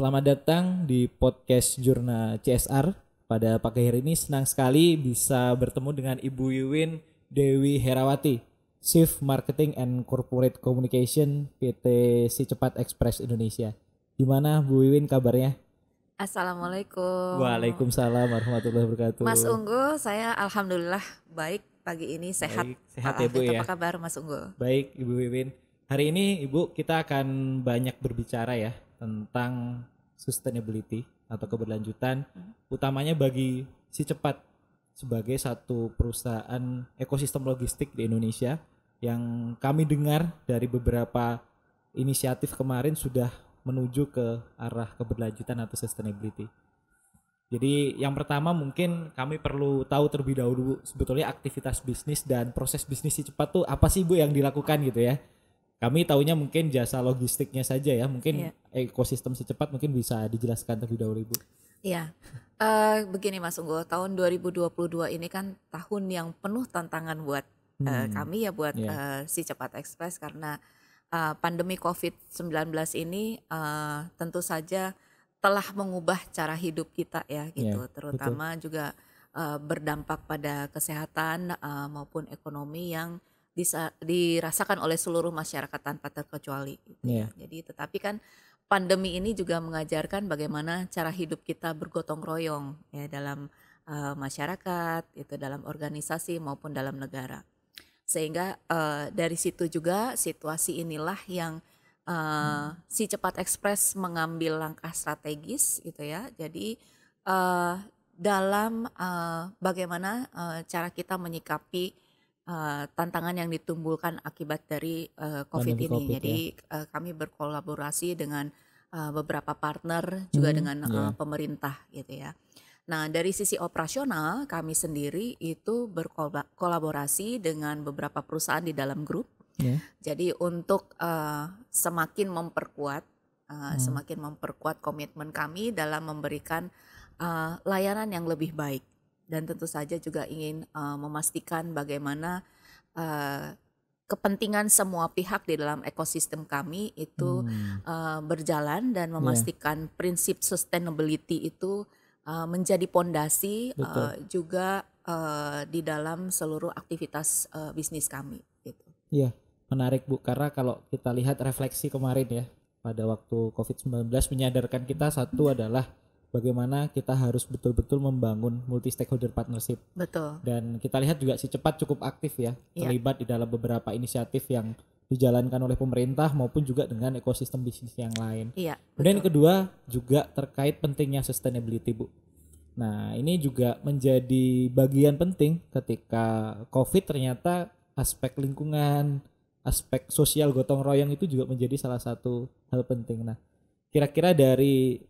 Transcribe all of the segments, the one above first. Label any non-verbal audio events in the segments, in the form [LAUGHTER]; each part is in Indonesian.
Selamat datang di podcast Jurnal CSR. Pada pagi hari ini senang sekali bisa bertemu dengan Ibu Wiwin Dewi Herawati, Chief Marketing and Corporate Communication PT Si Cepat Express Indonesia. Gimana Bu Wiwin kabarnya? Assalamualaikum. Waalaikumsalam warahmatullahi wabarakatuh. Mas Unggul, saya alhamdulillah baik pagi ini sehat. Baik, sehat ya Bu ya. Apa kabar Mas Unggul? Baik Ibu Wiwin. Hari ini Ibu kita akan banyak berbicara ya tentang sustainability atau keberlanjutan hmm. utamanya bagi si cepat sebagai satu perusahaan ekosistem logistik di Indonesia yang kami dengar dari beberapa inisiatif kemarin sudah menuju ke arah keberlanjutan atau sustainability. Jadi yang pertama mungkin kami perlu tahu terlebih dahulu sebetulnya aktivitas bisnis dan proses bisnis si cepat tuh apa sih Bu yang dilakukan gitu ya. Kami tahunya mungkin jasa logistiknya saja ya, mungkin yeah. ekosistem secepat mungkin bisa dijelaskan terlebih dahulu Ibu. Iya. Uh, begini Mas Unggul, tahun 2022 ini kan tahun yang penuh tantangan buat eh, hmm. kami ya buat yeah. Iya. uh, si Cepat ekspres karena uh, pandemi COVID-19 ini uh, tentu saja telah mengubah cara hidup kita ya iya, gitu, yeah, terutama betul. juga uh, berdampak pada kesehatan uh, maupun ekonomi yang dirasakan oleh seluruh masyarakat tanpa terkecuali. Gitu. Yeah. Iya. Jadi tetapi kan pandemi ini juga mengajarkan bagaimana cara hidup kita bergotong royong ya dalam uh, masyarakat, itu dalam organisasi maupun dalam negara. Sehingga uh, dari situ juga situasi inilah yang uh, hmm. si cepat ekspres mengambil langkah strategis gitu ya. Jadi uh, dalam uh, bagaimana uh, cara kita menyikapi Eh, tantangan yang ditumbuhkan akibat dari uh, COVID Pandemi ini. COVID, ya. Jadi ya. uh, kami berkolaborasi dengan uh, beberapa partner juga hmm, dengan uh, pemerintah gitu ya. Nah, dari sisi operasional kami sendiri itu berkolaborasi dengan beberapa perusahaan di dalam grup. Yeah. Jadi untuk uh, semakin memperkuat uh, hmm. semakin memperkuat komitmen kami dalam memberikan uh, layanan yang lebih baik dan tentu saja juga ingin uh, memastikan bagaimana uh, kepentingan semua pihak di dalam ekosistem kami itu hmm. uh, berjalan dan iya. memastikan yeah. prinsip sustainability itu uh, menjadi pondasi uh, juga uh, di dalam seluruh aktivitas uh, bisnis kami gitu. Iya, yeah. menarik Bu karena kalau kita lihat refleksi kemarin ya pada waktu Covid-19 menyadarkan kita satu adalah bagaimana kita harus betul-betul membangun multi stakeholder partnership. Betul. Dan kita lihat juga si cepat cukup aktif ya iya. terlibat di dalam beberapa inisiatif yang dijalankan oleh pemerintah maupun juga dengan ekosistem bisnis yang lain. Iya. Kemudian yang kedua juga terkait pentingnya sustainability, Bu. Nah, ini juga menjadi bagian penting ketika Covid ternyata aspek lingkungan, aspek sosial gotong royong itu juga menjadi salah satu hal penting. Nah, kira-kira dari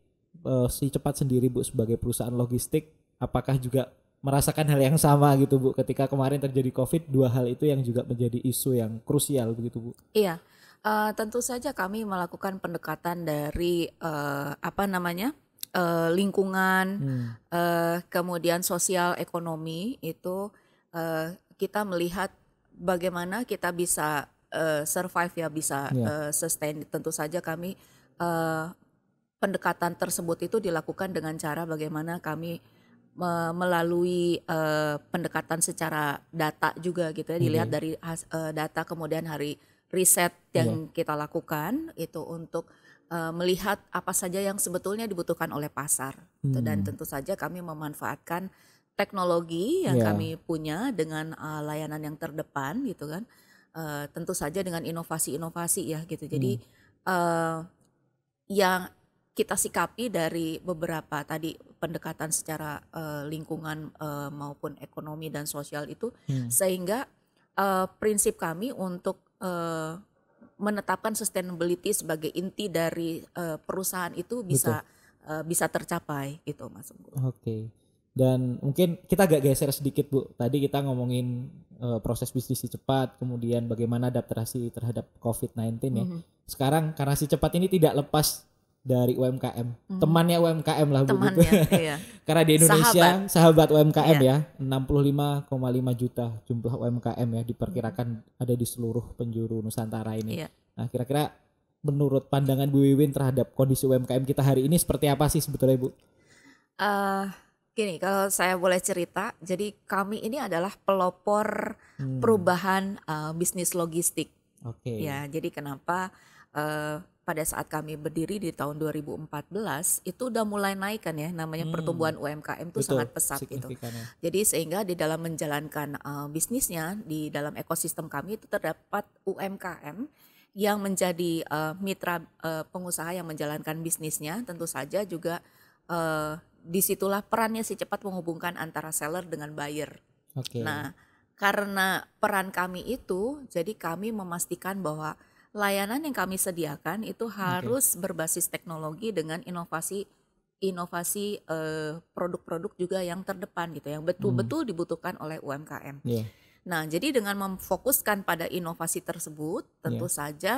uh, si cepat sendiri Bu sebagai perusahaan logistik apakah juga merasakan hal yang sama gitu Bu ketika kemarin terjadi Covid dua hal itu yang juga menjadi isu yang krusial begitu Bu. Iya. Uh, tentu saja kami melakukan pendekatan dari uh, apa namanya? Uh, lingkungan hmm. uh, kemudian sosial ekonomi itu uh, kita melihat bagaimana kita bisa uh, survive ya bisa yeah. Iya. uh, sustain tentu saja kami uh, pendekatan tersebut itu dilakukan dengan cara bagaimana kami melalui uh, pendekatan secara data juga gitu ya dilihat hmm. dari uh, data kemudian hari riset yang yeah. kita lakukan itu untuk uh, melihat apa saja yang sebetulnya dibutuhkan oleh pasar gitu. hmm. dan tentu saja kami memanfaatkan teknologi yang yeah. kami punya dengan uh, layanan yang terdepan gitu kan uh, tentu saja dengan inovasi-inovasi ya gitu jadi hmm. uh, yang kita sikapi dari beberapa tadi pendekatan secara uh, lingkungan uh, maupun ekonomi dan sosial itu hmm. sehingga uh, prinsip kami untuk uh, menetapkan sustainability sebagai inti dari uh, perusahaan itu bisa uh, bisa tercapai itu Mas Oke. Okay. Dan mungkin kita agak geser sedikit Bu. Tadi kita ngomongin uh, proses bisnis si cepat, kemudian bagaimana adaptasi terhadap COVID-19 ya. Mm -hmm. Sekarang karena si cepat ini tidak lepas dari UMKM. Hmm. Temannya UMKM lah Temannya, begitu. [LAUGHS] Iya. Karena di Indonesia sahabat, sahabat UMKM iya. ya, 65,5 juta jumlah UMKM ya diperkirakan hmm. ada di seluruh penjuru Nusantara ini. Iya. Nah, kira-kira menurut pandangan Bu Wiwin terhadap kondisi UMKM kita hari ini seperti apa sih sebetulnya, Bu? Uh, gini, kalau saya boleh cerita, jadi kami ini adalah pelopor hmm. perubahan uh, bisnis logistik. Oke. Okay. Ya, jadi kenapa uh, pada saat kami berdiri di tahun 2014 itu udah mulai naik kan ya namanya hmm. pertumbuhan UMKM itu sangat pesat gitu. Jadi sehingga di dalam menjalankan uh, bisnisnya di dalam ekosistem kami itu terdapat UMKM yang menjadi uh, mitra uh, pengusaha yang menjalankan bisnisnya tentu saja juga uh, disitulah perannya si cepat menghubungkan antara seller dengan buyer. Okay. Nah karena peran kami itu jadi kami memastikan bahwa layanan yang kami sediakan itu harus okay. berbasis teknologi dengan inovasi inovasi produk eh, produk-produk juga yang terdepan gitu yang betul-betul hmm. dibutuhkan oleh UMKM. Yeah. Nah, jadi dengan memfokuskan pada inovasi tersebut, tentu yeah. saja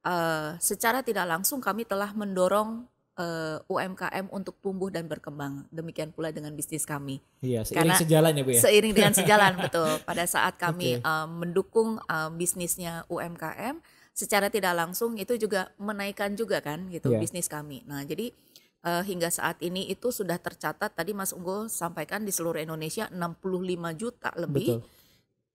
uh, secara tidak langsung kami telah mendorong uh, eh, UMKM untuk tumbuh dan berkembang. Demikian pula dengan bisnis kami. Iya, seiring Karena, sejalan ya Bu ya. Seiring dengan [LAUGHS] sejalan, betul. Pada saat kami okay. uh, mendukung uh, bisnisnya UMKM, secara tidak langsung itu juga menaikkan juga kan gitu yeah. bisnis kami. Nah, jadi uh, hingga saat ini itu sudah tercatat tadi Mas Unggul sampaikan di seluruh Indonesia 65 juta lebih. Betul.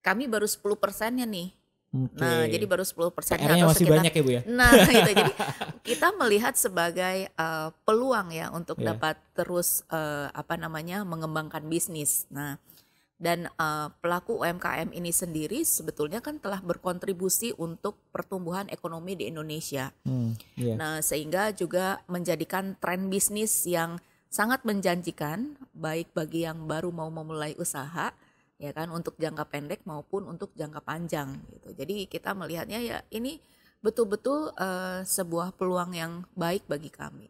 Kami baru 10 persennya nih Okay. Nah, jadi baru 10 persen atau masih sekitar, banyak ya bu ya. Nah, [LAUGHS] gitu. jadi [LAUGHS] kita melihat sebagai uh, peluang ya untuk yeah. dapat terus uh, apa namanya mengembangkan bisnis. Nah, dan uh, pelaku UMKM ini sendiri sebetulnya kan telah berkontribusi untuk pertumbuhan ekonomi di Indonesia. Hmm, yeah. Nah, sehingga juga menjadikan tren bisnis yang sangat menjanjikan baik bagi yang baru mau memulai usaha ya kan untuk jangka pendek maupun untuk jangka panjang gitu. Jadi kita melihatnya ya ini betul-betul uh, sebuah peluang yang baik bagi kami.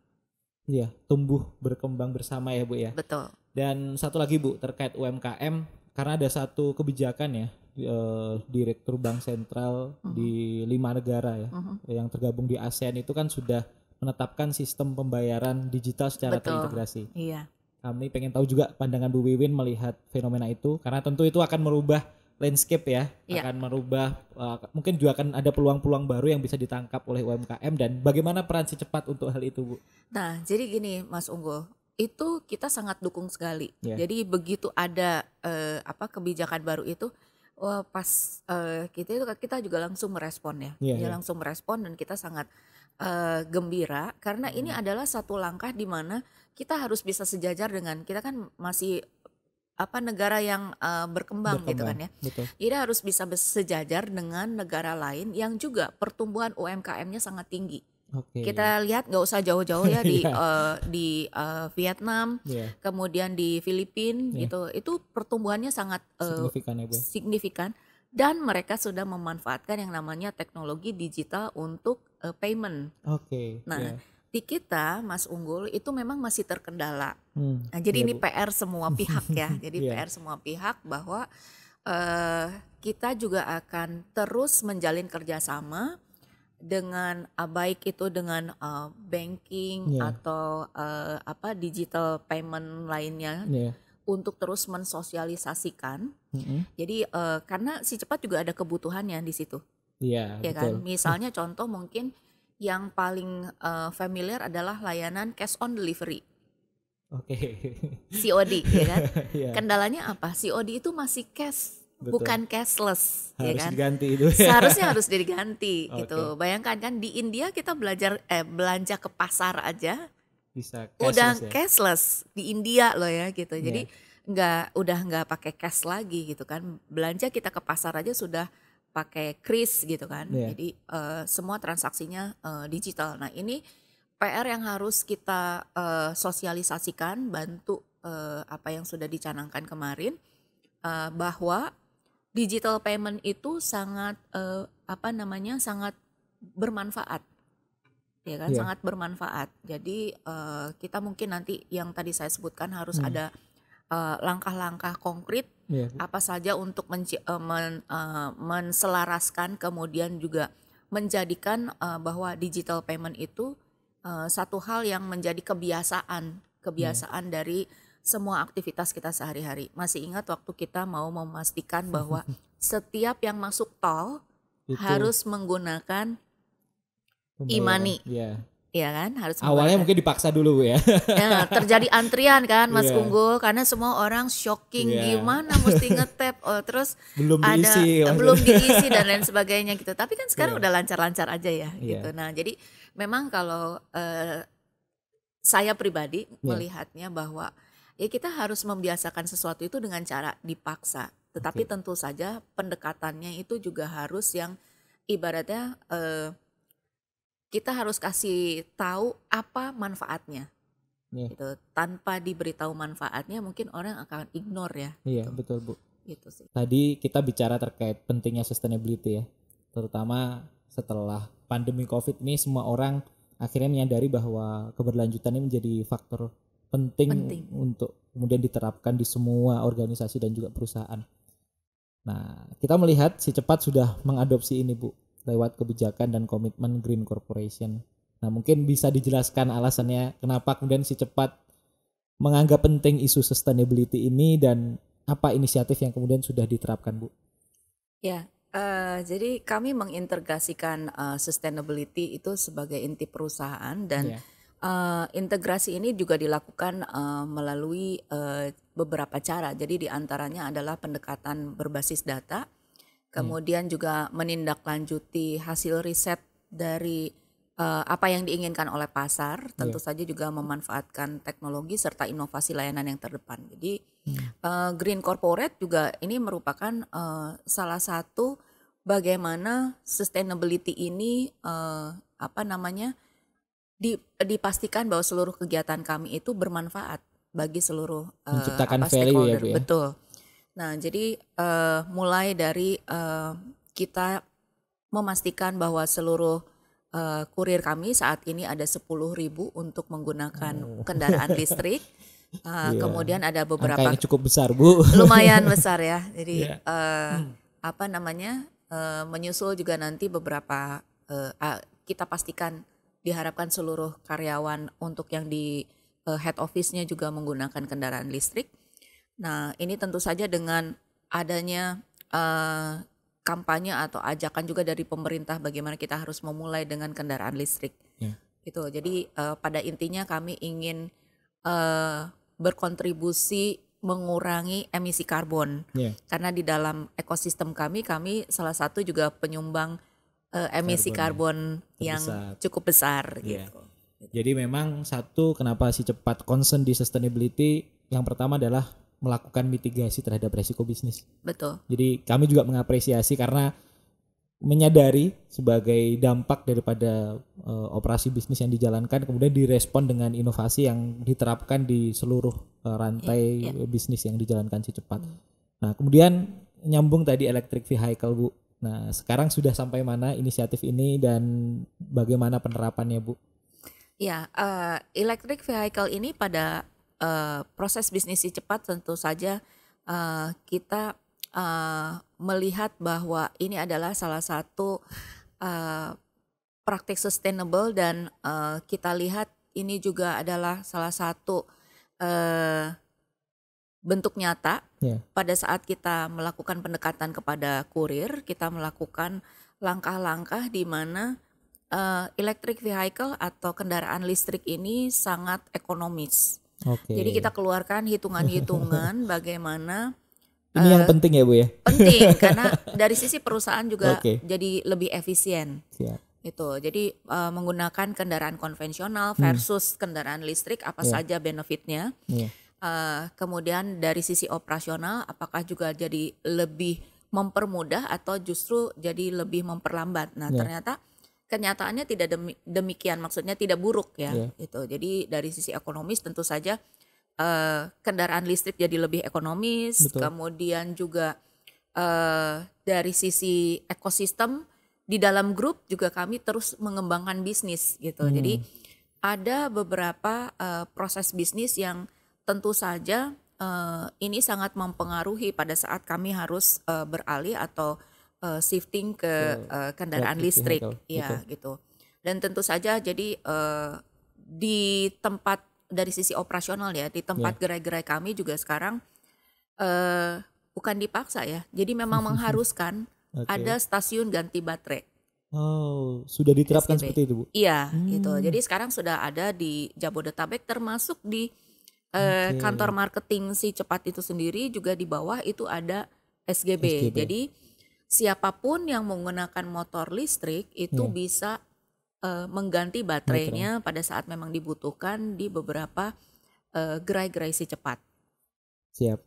Iya, tumbuh berkembang bersama ya, Bu ya. Betul. Dan satu lagi Bu terkait UMKM karena ada satu kebijakan ya uh, direktur bank sentral uh-huh. di lima negara ya uh-huh. yang tergabung di ASEAN itu kan sudah menetapkan sistem pembayaran digital secara Betul. terintegrasi. Iya. Kami pengen tahu juga pandangan Bu Wiwin melihat fenomena itu karena tentu itu akan merubah landscape ya, iya. akan merubah uh, mungkin juga akan ada peluang-peluang baru yang bisa ditangkap oleh UMKM dan bagaimana peran si cepat untuk hal itu Bu? Nah, jadi gini Mas Unggul, itu kita sangat dukung sekali. Yeah. Jadi begitu ada uh, apa kebijakan baru itu wah pas uh, kita itu kita juga langsung merespon ya. Yeah, yeah. langsung merespon dan kita sangat uh, gembira karena mm. ini hmm. adalah satu langkah di mana kita harus bisa sejajar dengan kita kan masih apa negara yang uh, berkembang, berkembang gitu kan ya. Betul. Jadi harus bisa sejajar dengan negara lain yang juga pertumbuhan UMKM-nya sangat tinggi. Okay. Kita ya. lihat nggak usah jauh-jauh ya di [LAUGHS] yeah. Iya. uh, di uh, Vietnam, yeah. kemudian di Filipina iya. yeah. gitu. Itu pertumbuhannya sangat uh, signifikan ya, ya, Signifikan dan mereka sudah memanfaatkan yang namanya teknologi digital untuk uh, payment. Oke. Okay. Nah, yeah. di kita Mas Unggul itu memang masih terkendala. Hmm. Nah, jadi yeah, ini Bu. PR semua [LAUGHS] pihak ya. Jadi yeah. PR semua pihak bahwa uh, kita juga akan terus menjalin kerjasama dengan ah, baik itu dengan uh, banking yeah. atau uh, apa digital payment lainnya yeah. untuk terus mensosialisasikan. Mm-hmm. Jadi uh, karena si cepat juga ada kebutuhannya di situ. Iya. Yeah, ya kan. [LAUGHS] Misalnya contoh mungkin yang paling uh, familiar adalah layanan cash on delivery. Oke. Okay. COD ya kan. [LAUGHS] yeah. Kendalanya apa? COD itu masih cash Betul. bukan cashless ya harus ya kan diganti itu ya. seharusnya [LAUGHS] harus diganti okay. gitu bayangkan kan di India kita belajar eh, belanja ke pasar aja bisa cashless udah ya? cashless di India loh ya gitu yeah. jadi nggak udah nggak pakai cash lagi gitu kan belanja kita ke pasar aja sudah pakai kris gitu kan yeah. jadi uh, semua transaksinya uh, digital nah ini PR yang harus kita uh, sosialisasikan bantu uh, apa yang sudah dicanangkan kemarin uh, bahwa digital payment itu sangat uh, apa namanya sangat bermanfaat ya kan yeah. sangat bermanfaat jadi uh, kita mungkin nanti yang tadi saya sebutkan harus hmm. ada eh, langkah-langkah uh, konkret yeah. apa saja untuk men, uh, men, uh, menselaraskan kemudian juga menjadikan uh, bahwa digital payment itu uh, satu hal yang menjadi kebiasaan iya. kebiasaan hmm. dari semua aktivitas kita sehari-hari. Masih ingat waktu kita mau memastikan bahwa [LAUGHS] setiap yang masuk tol Itu. harus menggunakan imani. E yeah. Iya kan harus awalnya mungkin dipaksa dulu ya. ya terjadi antrian kan Mas yeah. karena semua orang shocking yeah. gimana mesti [LAUGHS] ngetep oh terus belum ada diisi, belum diisi dan lain sebagainya gitu tapi kan sekarang yeah. udah lancar-lancar aja ya yeah. gitu nah jadi memang kalau uh, saya pribadi yeah. melihatnya bahwa ya kita harus membiasakan sesuatu itu dengan cara dipaksa. Tetapi okay. tentu saja pendekatannya itu juga harus yang ibaratnya eh, kita harus kasih tahu apa manfaatnya. Yeah. Gitu. Tanpa diberitahu manfaatnya mungkin orang akan ignore ya. Iya, yeah, gitu. betul, Bu. Gitu sih. Tadi kita bicara terkait pentingnya sustainability ya. Terutama setelah pandemi Covid ini semua orang akhirnya menyadari bahwa keberlanjutan ini menjadi faktor penting, penting untuk kemudian diterapkan di semua organisasi dan juga perusahaan. Nah, kita melihat si cepat sudah mengadopsi ini, Bu, lewat kebijakan dan komitmen Green Corporation. Nah, mungkin bisa dijelaskan alasannya kenapa kemudian si cepat menganggap penting isu sustainability ini dan apa inisiatif yang kemudian sudah diterapkan, Bu? Ya, Uh, jadi kami mengintegrasikan uh, sustainability itu sebagai inti perusahaan dan yeah. Uh, integrasi ini juga dilakukan uh, melalui uh, beberapa cara. Jadi diantaranya adalah pendekatan berbasis data, kemudian hmm. juga menindaklanjuti hasil riset dari uh, apa yang diinginkan oleh pasar. Tentu yeah. saja juga memanfaatkan teknologi serta inovasi layanan yang terdepan. Jadi hmm. uh, Green Corporate juga ini merupakan uh, salah satu bagaimana sustainability ini uh, apa namanya? di, dipastikan bahwa seluruh kegiatan kami itu bermanfaat bagi seluruh uh, menciptakan apa, value ya, ya betul nah jadi uh, mulai dari uh, kita memastikan bahwa seluruh uh, kurir kami saat ini ada ribu untuk menggunakan oh. kendaraan listrik uh, [LAUGHS] yeah. kemudian ada beberapa yang cukup besar bu [LAUGHS] lumayan besar ya jadi yeah. Iya. uh, hmm. apa namanya uh, menyusul juga nanti beberapa uh, uh, kita pastikan diharapkan seluruh karyawan untuk yang di uh, head office-nya juga menggunakan kendaraan listrik. Nah, ini tentu saja dengan adanya uh, kampanye atau ajakan juga dari pemerintah bagaimana kita harus memulai dengan kendaraan listrik. Yeah. Gitu. Jadi uh, pada intinya kami ingin uh, berkontribusi mengurangi emisi karbon. Yeah. Karena di dalam ekosistem kami kami salah satu juga penyumbang uh, emisi karbon, yang besar. cukup besar yeah. gitu. Jadi memang satu kenapa si cepat concern di sustainability yang pertama adalah melakukan mitigasi terhadap resiko bisnis. Betul. Jadi kami juga mengapresiasi karena menyadari sebagai dampak daripada uh, operasi bisnis yang dijalankan kemudian direspon dengan inovasi yang diterapkan di seluruh uh, rantai yeah, yeah. bisnis yang dijalankan si cepat. Mm. Nah, kemudian nyambung tadi electric vehicle Bu. Nah, sekarang sudah sampai mana inisiatif ini dan bagaimana penerapannya, Bu? Ya, uh, electric vehicle ini pada uh, proses bisnis cepat tentu saja uh, kita uh, melihat bahwa ini adalah salah satu uh, praktik sustainable dan uh, kita lihat ini juga adalah salah satu uh, bentuk nyata yeah. pada saat kita melakukan pendekatan kepada kurir kita melakukan langkah-langkah di mana uh, electric vehicle atau kendaraan listrik ini sangat ekonomis. Okay. Jadi kita keluarkan hitungan-hitungan [LAUGHS] bagaimana ini uh, yang eh, penting ya bu ya. Penting [LAUGHS] karena dari sisi perusahaan juga okay. jadi lebih efisien. Yeah Itu jadi uh, menggunakan kendaraan konvensional hmm. versus hmm. kendaraan listrik apa yeah. saja benefitnya. Yeah. Uh, kemudian dari sisi operasional, apakah juga jadi lebih mempermudah atau justru jadi lebih memperlambat? Nah, yeah. ternyata kenyataannya tidak demikian, maksudnya tidak buruk ya, yeah. gitu. Jadi dari sisi ekonomis tentu saja uh, kendaraan listrik jadi lebih ekonomis, Betul. kemudian juga uh, dari sisi ekosistem di dalam grup juga kami terus mengembangkan bisnis gitu. Hmm. Jadi ada beberapa uh, proses bisnis yang tentu saja uh, ini sangat mempengaruhi pada saat kami harus uh, beralih atau uh, shifting ke uh, kendaraan ya, listrik ya gitu. gitu dan tentu saja jadi uh, di tempat dari sisi operasional ya di tempat ya. gerai-gerai kami juga sekarang uh, bukan dipaksa ya jadi memang [LAUGHS] mengharuskan okay. ada stasiun ganti baterai Oh, sudah diterapkan SGB. seperti itu, Bu? Iya, hmm. gitu. Jadi sekarang sudah ada di Jabodetabek termasuk di Eh, okay. kantor marketing si cepat itu sendiri juga di bawah itu ada SGB. SGB. Jadi siapapun yang menggunakan motor listrik itu yeah. bisa uh, mengganti baterainya Betul. pada saat memang dibutuhkan di beberapa uh, gerai-gerai si cepat. Siap.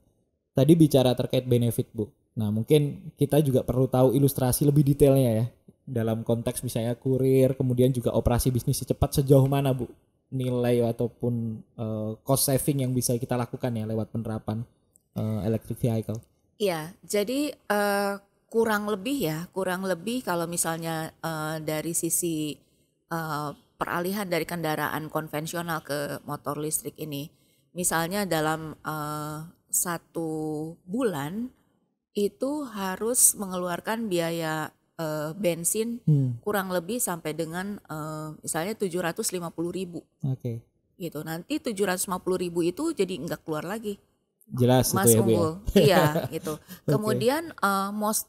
Tadi bicara terkait benefit, Bu. Nah, mungkin kita juga perlu tahu ilustrasi lebih detailnya ya. Dalam konteks misalnya kurir, kemudian juga operasi bisnis si cepat sejauh mana, Bu? nilai ataupun uh, cost saving yang bisa kita lakukan ya lewat penerapan uh, electric vehicle. Iya, jadi uh, kurang lebih ya, kurang lebih kalau misalnya uh, dari sisi uh, peralihan dari kendaraan konvensional ke motor listrik ini, misalnya dalam uh, satu bulan itu harus mengeluarkan biaya uh, bensin hmm. kurang lebih sampai dengan uh, misalnya 750 ribu. Oke. Okay. Gitu. Nanti puluh ribu itu jadi nggak keluar lagi. Jelas Mas itu Ya? ya? iya, [LAUGHS] gitu. okay. Kemudian uh,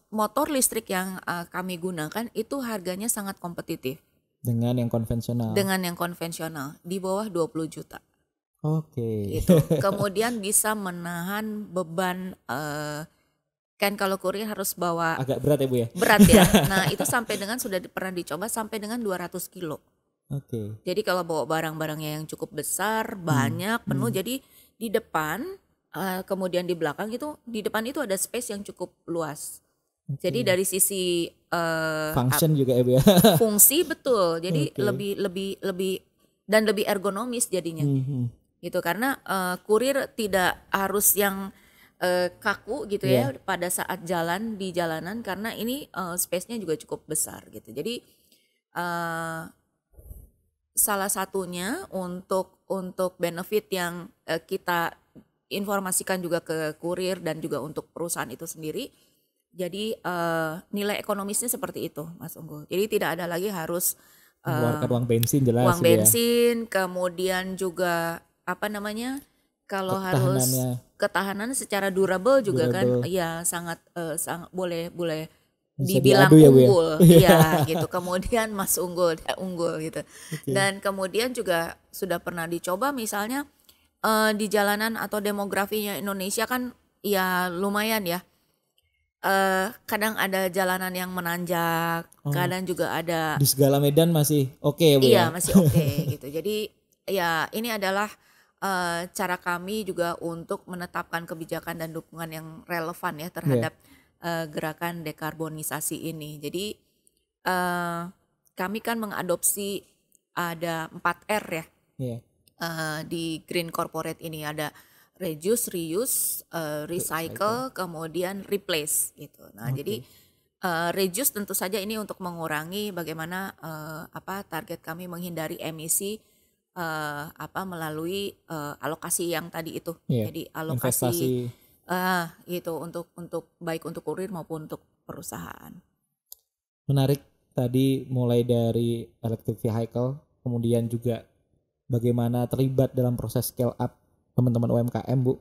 motor listrik yang uh, kami gunakan itu harganya sangat kompetitif. Dengan yang konvensional. Dengan yang konvensional di bawah dua puluh juta. Oke. Okay. Gitu. [LAUGHS] Kemudian bisa menahan beban uh, kan kalau kurir harus bawa agak berat ya bu ya berat ya [LAUGHS] nah itu sampai dengan sudah pernah dicoba sampai dengan 200 kilo oke okay. jadi kalau bawa barang-barangnya yang cukup besar hmm. banyak hmm. penuh hmm. jadi di depan uh, kemudian di belakang itu di depan itu ada space yang cukup luas okay. jadi dari sisi uh, function juga ya bu ya [LAUGHS] fungsi betul jadi okay. lebih lebih lebih dan lebih ergonomis jadinya hmm. hmm. gitu karena uh, kurir tidak harus yang uh, kaku gitu yeah. ya iya. pada saat jalan di jalanan karena ini uh, space-nya juga cukup besar gitu. Jadi uh, salah satunya untuk untuk benefit yang uh, kita informasikan juga ke kurir dan juga untuk perusahaan itu sendiri. Jadi uh, nilai ekonomisnya seperti itu, Mas Unggul. Jadi tidak ada lagi harus uh, uang bensin jelas uang gitu ya. bensin, ya. kemudian juga apa namanya? kalau harus ketahanan secara durable juga kan, durable. kan ya sangat uh, eh, sangat boleh boleh Bisa dibilang diadu ya, ya? unggul [LAUGHS] ya, ya gitu kemudian mas unggul ya, [LAUGHS] unggul gitu okay. dan kemudian juga sudah pernah dicoba misalnya uh, di jalanan atau demografinya Indonesia kan ya lumayan ya uh, kadang ada jalanan yang menanjak, oh. kadang juga ada di segala medan masih oke okay, ya, Bu, iya, ya. Iya, masih oke okay, [LAUGHS] gitu. Jadi ya ini adalah Eh, cara kami juga untuk menetapkan kebijakan dan dukungan yang relevan ya iya. terhadap yeah. uh, gerakan dekarbonisasi ini. Jadi uh, kami kan mengadopsi ada 4R ya yeah. Iya. uh, di Green Corporate ini ada reduce, reuse, uh, recycle, recycle, kemudian replace gitu. Nah, okay. jadi uh, reduce tentu saja ini untuk mengurangi bagaimana uh, apa target kami menghindari emisi uh, apa melalui uh, alokasi yang tadi itu. Yeah. Jadi alokasi Uh, gitu untuk untuk baik untuk kurir maupun untuk perusahaan. Menarik tadi mulai dari electric vehicle, kemudian juga bagaimana terlibat dalam proses scale up teman-teman UMKM, Bu.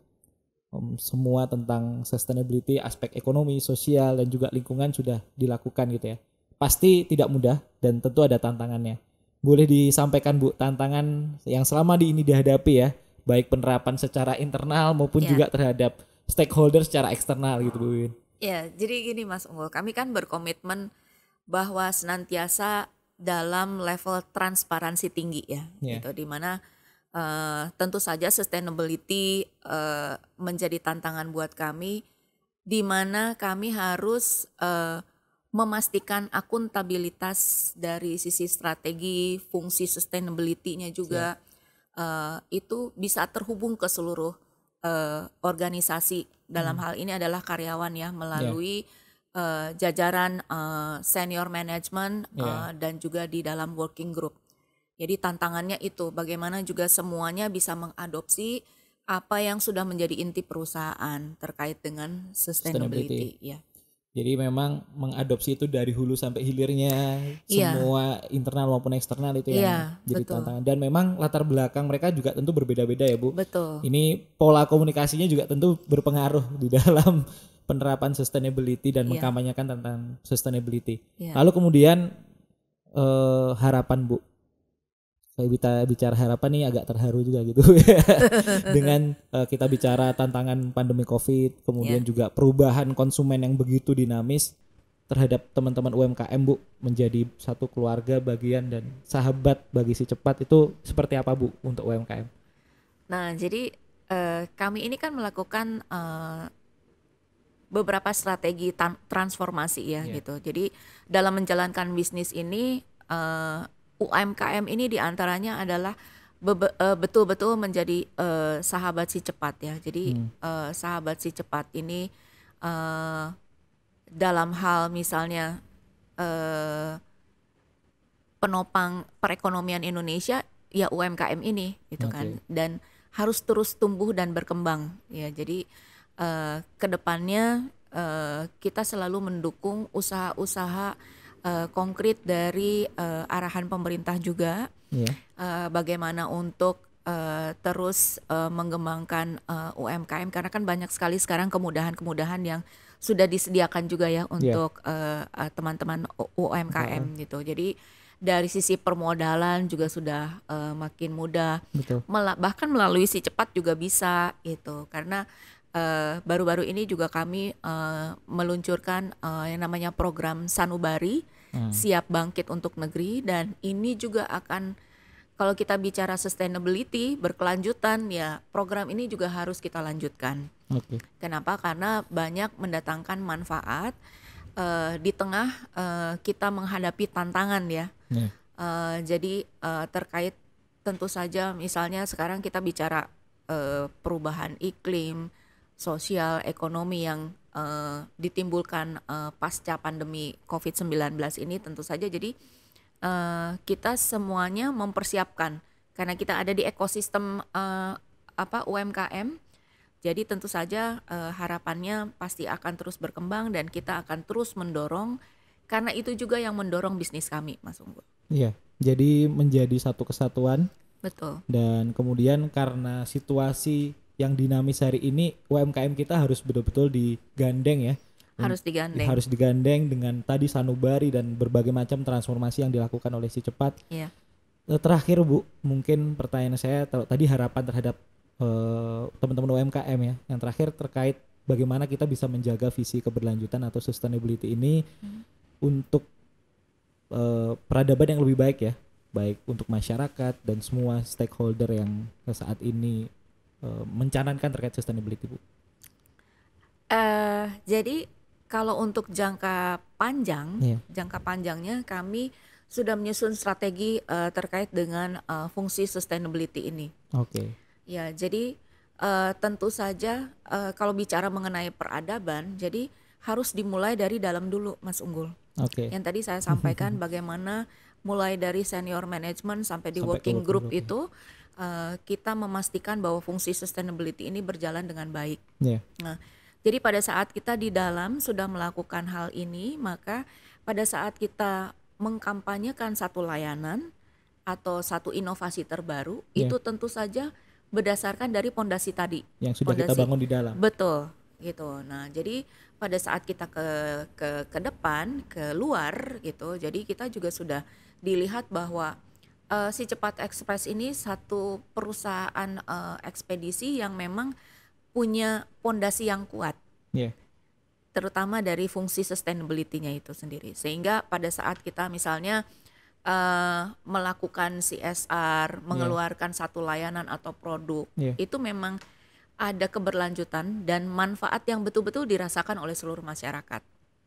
Um, semua tentang sustainability, aspek ekonomi, sosial dan juga lingkungan sudah dilakukan gitu ya. Pasti tidak mudah dan tentu ada tantangannya boleh disampaikan Bu tantangan yang selama di ini dihadapi ya, baik penerapan secara internal maupun yeah. juga terhadap stakeholder secara eksternal gitu Bu Win. Ya, jadi gini Mas Unggul, kami kan berkomitmen bahwa senantiasa dalam level transparansi tinggi ya, yeah. gitu dimana uh, eh, tentu saja sustainability uh, menjadi tantangan buat kami, di mana kami harus uh, memastikan akuntabilitas dari sisi strategi, fungsi sustainability-nya juga yeah. uh, itu bisa terhubung ke seluruh uh, organisasi. Dalam hmm. hal ini adalah karyawan ya melalui yeah. Ya. uh, jajaran uh, senior management yeah. Ya. uh, dan juga di dalam working group. Jadi tantangannya itu bagaimana juga semuanya bisa mengadopsi apa yang sudah menjadi inti perusahaan terkait dengan sustainability, sustainability. ya. Jadi memang mengadopsi itu dari hulu sampai hilirnya yeah. semua internal maupun eksternal itu yang iya, jadi betul. tantangan. Dan memang latar belakang mereka juga tentu berbeda-beda ya Bu. Betul. Ini pola komunikasinya juga tentu berpengaruh di dalam [LAUGHS] penerapan sustainability dan yeah. mengkampanyekan tentang sustainability. Yeah. Lalu kemudian eh, harapan Bu saya kita bicara harapan nih agak terharu juga gitu [LAUGHS] dengan uh, kita bicara tantangan pandemi COVID, kemudian yeah. juga perubahan konsumen yang begitu dinamis terhadap teman-teman UMKM Bu menjadi satu keluarga bagian dan sahabat bagi si cepat itu seperti apa Bu untuk UMKM? Nah, jadi uh, kami ini kan melakukan uh, beberapa strategi transformasi ya yeah. gitu. Jadi dalam menjalankan bisnis ini uh, UMKM ini diantaranya adalah eh, betul-betul menjadi uh, sahabat si cepat ya. Jadi hmm. uh, sahabat si cepat ini uh, dalam hal misalnya uh, penopang perekonomian Indonesia ya UMKM ini gitu okay. kan dan harus terus tumbuh dan berkembang ya. Jadi uh, kedepannya uh, kita selalu mendukung usaha-usaha uh, eh, konkret dari uh, arahan pemerintah juga yeah. Iya. uh, bagaimana untuk uh, terus uh, mengembangkan uh, UMKM karena kan banyak sekali sekarang kemudahan-kemudahan yang sudah disediakan juga ya iya. untuk teman teman-teman uh, UMKM uh gitu. Jadi dari sisi permodalan juga sudah uh, makin mudah. Betul. Mel- bahkan melalui si cepat juga bisa gitu. Karena Eh, baru-baru uh, ini juga kami uh, meluncurkan uh, yang namanya program Sanubari hmm. siap bangkit untuk negeri dan ini juga akan kalau kita bicara sustainability berkelanjutan ya program ini juga harus kita lanjutkan. Okay. Kenapa? Karena banyak mendatangkan manfaat uh, di tengah uh, kita menghadapi tantangan ya. Yeah. Ya. Uh, jadi uh, terkait tentu saja misalnya sekarang kita bicara uh, perubahan iklim, sosial ekonomi yang uh, ditimbulkan uh, pasca pandemi COVID-19 ini tentu saja jadi uh, kita semuanya mempersiapkan karena kita ada di ekosistem uh, apa UMKM jadi tentu saja uh, harapannya pasti akan terus berkembang dan kita akan terus mendorong karena itu juga yang mendorong bisnis kami Mas Unggul. Iya, jadi menjadi satu kesatuan. Betul. Dan kemudian karena situasi yang dinamis hari ini UMKM kita harus betul-betul digandeng ya harus digandeng harus digandeng dengan tadi sanubari dan berbagai macam transformasi yang dilakukan oleh si cepat yeah. Iya. terakhir bu mungkin pertanyaan saya tadi harapan terhadap teman eh, teman-teman UMKM ya yang terakhir terkait bagaimana kita bisa menjaga visi keberlanjutan atau sustainability ini hmm. untuk uh, peradaban yang lebih baik ya baik untuk masyarakat dan semua stakeholder yang saat ini Eh, mencanangkan terkait sustainability Bu? Uh, jadi kalau untuk jangka panjang, yeah. jangka panjangnya kami sudah menyusun strategi uh, terkait dengan uh, fungsi sustainability ini. Oke. Okay. Ya, jadi uh, tentu saja uh, kalau bicara mengenai peradaban, jadi harus dimulai dari dalam dulu, Mas Unggul. Oke. Okay. Yang tadi saya sampaikan bagaimana mulai dari senior management sampai di sampai working, working group, group ya. itu. Eh, kita memastikan bahwa fungsi sustainability ini berjalan dengan baik. Yeah. Nah, jadi pada saat kita di dalam sudah melakukan hal ini, maka pada saat kita mengkampanyekan satu layanan atau satu inovasi terbaru, yeah. itu tentu saja berdasarkan dari pondasi tadi yang sudah pondasi, kita bangun di dalam. Betul, gitu. Nah, jadi pada saat kita ke ke ke depan, ke luar, gitu. Jadi kita juga sudah dilihat bahwa uh, si Cepat Express ini satu perusahaan uh, ekspedisi yang memang punya pondasi yang kuat. Yeah. Terutama dari fungsi sustainability-nya itu sendiri. Sehingga pada saat kita misalnya uh, melakukan CSR, iya. mengeluarkan yeah. satu layanan atau produk, yeah. itu memang ada keberlanjutan dan manfaat yang betul-betul dirasakan oleh seluruh masyarakat.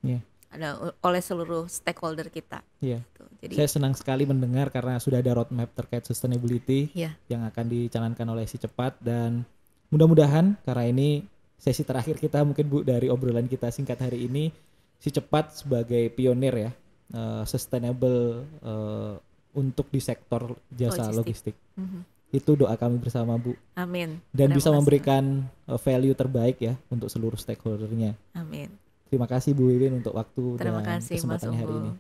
Yeah ada oleh seluruh stakeholder kita. Iya. Gitu. jadi saya senang sekali mendengar karena sudah ada roadmap terkait sustainability yeah. yang akan dicanangkan oleh si cepat dan mudah-mudahan karena ini sesi terakhir kita mungkin Bu dari obrolan kita singkat hari ini si cepat sebagai pionir ya uh, sustainable uh, untuk di sektor jasa logistik. logistik. Mm -hmm. Itu doa kami bersama Bu. Amin. Dan Terima bisa memberikan uh, value terbaik ya untuk seluruh stakeholdernya. Amin. Terima kasih Bu Wiwin untuk waktu Terima dan kasih, kesempatannya hari ini.